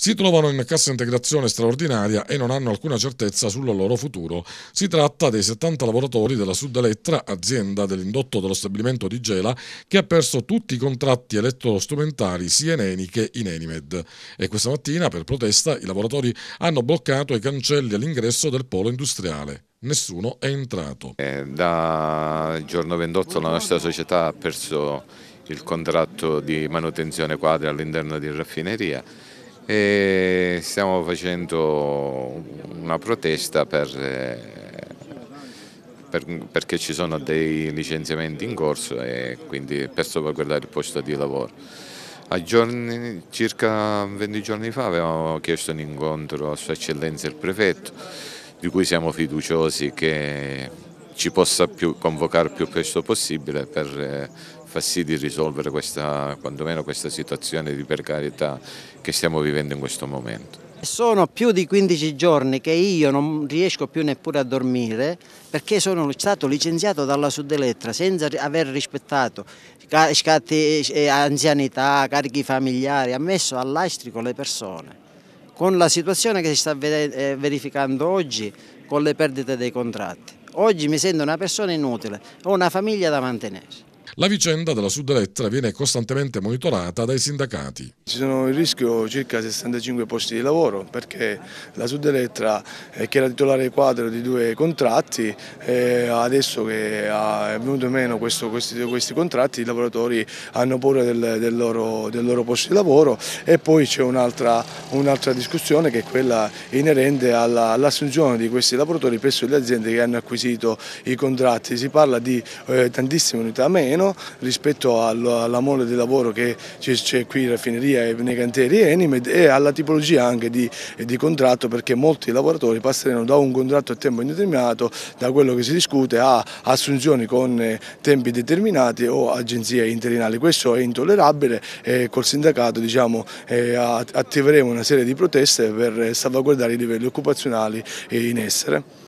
si trovano in cassa integrazione straordinaria e non hanno alcuna certezza sul loro futuro. Si tratta dei 70 lavoratori della Sud Elettra, azienda dell'indotto dello stabilimento di Gela, che ha perso tutti i contratti elettrostrumentali sia in Eni che in Enimed. E questa mattina, per protesta, i lavoratori hanno bloccato i cancelli all'ingresso del polo industriale nessuno è entrato. Eh, da giorno 28 la nostra società ha perso il contratto di manutenzione quadra all'interno di raffineria e stiamo facendo una protesta per, eh, per, perché ci sono dei licenziamenti in corso e quindi per guardare il posto di lavoro. Giorni, circa 20 giorni fa avevamo chiesto un incontro a Sua Eccellenza il Prefetto di cui siamo fiduciosi che ci possa più, convocare più presto possibile per eh, fa sì di risolvere questa, quantomeno questa situazione di precarietà che stiamo vivendo in questo momento. Sono più di 15 giorni che io non riesco più neppure a dormire perché sono stato licenziato dalla Sudelettra senza aver rispettato scatti eh, anzianità, carichi familiari, ha messo all'astrico le persone. Con la situazione che si sta eh, verificando oggi, con le perdite dei contratti. Oggi mi sento una persona inutile, ho una famiglia da mantenere. La vicenda della Sud Elettra viene costantemente monitorata dai sindacati. Ci sono in rischio circa 65 posti di lavoro perché la Sud Elettra, eh, che era titolare quadro di due contratti, eh, adesso che è venuto meno questo, questi, questi, contratti i lavoratori hanno paura del, del, loro, del loro, posto di lavoro e poi c'è un'altra un discussione che è quella inerente all'assunzione all di questi lavoratori presso le aziende che hanno acquisito i contratti. Si parla di eh, tantissime unità meno rispetto alla mole di lavoro che c'è qui in raffineria e nei cantieri Enimed e alla tipologia anche di, di contratto perché molti lavoratori passeranno da un contratto a tempo indeterminato, da quello che si discute, a assunzioni con eh, tempi determinati o agenzie interinali. Questo è intollerabile e col sindacato diciamo, eh, attiveremo una serie di proteste per salvaguardare i livelli occupazionali in essere.